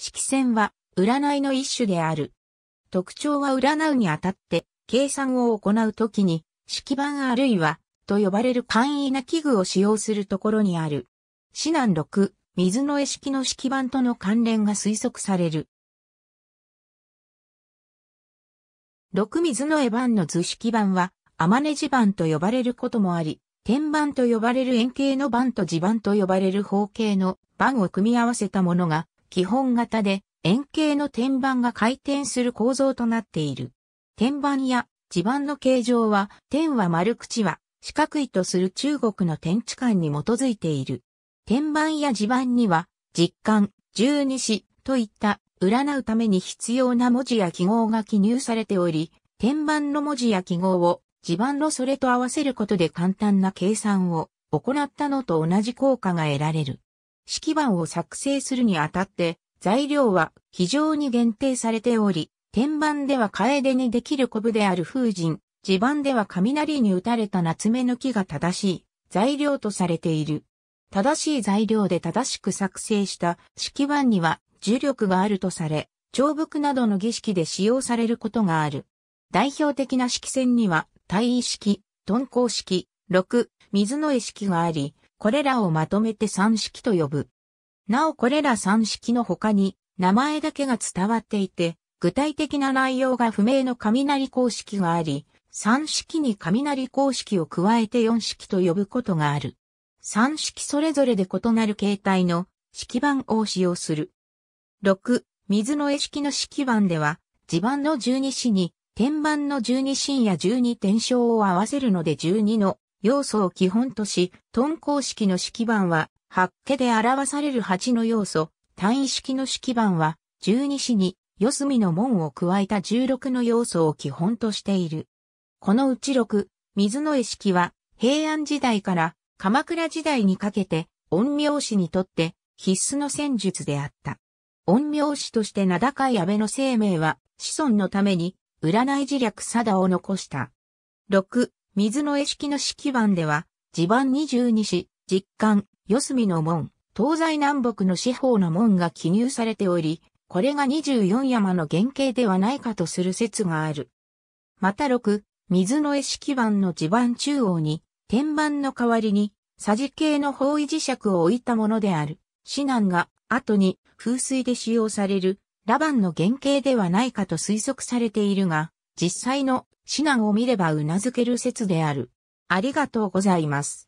色線は占いの一種である。特徴は占うにあたって計算を行うときに式盤あるいはと呼ばれる簡易な器具を使用するところにある。指南6、水の絵式の式盤との関連が推測される。六水の絵盤の図式盤は、天ネ地盤と呼ばれることもあり、天盤と呼ばれる円形の盤と地盤と呼ばれる方形の盤を組み合わせたものが基本型で円形の天板が回転する構造となっている。天板や地盤の形状は、天は丸口は四角いとする中国の天地観に基づいている。天板や地盤には、実感、十二支といった占うために必要な文字や記号が記入されており、天板の文字や記号を地盤のそれと合わせることで簡単な計算を行ったのと同じ効果が得られる。式盤を作成するにあたって、材料は非常に限定されており、天板では楓にできるコブである風神、地盤では雷に打たれた夏目の木が正しい材料とされている。正しい材料で正しく作成した式盤には重力があるとされ、長伏などの儀式で使用されることがある。代表的な式線には、大意式、鈍行式、六、水の意式があり、これらをまとめて三式と呼ぶ。なおこれら三式の他に、名前だけが伝わっていて、具体的な内容が不明の雷公式があり、三式に雷公式を加えて四式と呼ぶことがある。三式それぞれで異なる形態の式番を使用する。六、水の絵式の式番では、地盤の十二子に、天板の十二神や十二天章を合わせるので十二の要素を基本とし、トン公式の式番は、八家で表される八の要素、単位式の式番は、十二子に、四隅の門を加えた十六の要素を基本としている。このうち六、水の絵式は、平安時代から鎌倉時代にかけて、陰陽師にとって必須の戦術であった。陰陽師として名高い安倍の生命は、子孫のために、占い自略貞を残した。六、水の絵式の式盤では、地盤二十二市、実感、四隅の門、東西南北の四方の門が記入されており、これが24山の原型ではないかとする説がある。また6、水の絵式盤の地盤中央に、天板の代わりに、さじ形の方位磁石を置いたものである。指南が、後に、風水で使用される、ラバンの原型ではないかと推測されているが、実際の指南を見れば頷ける説である。ありがとうございます。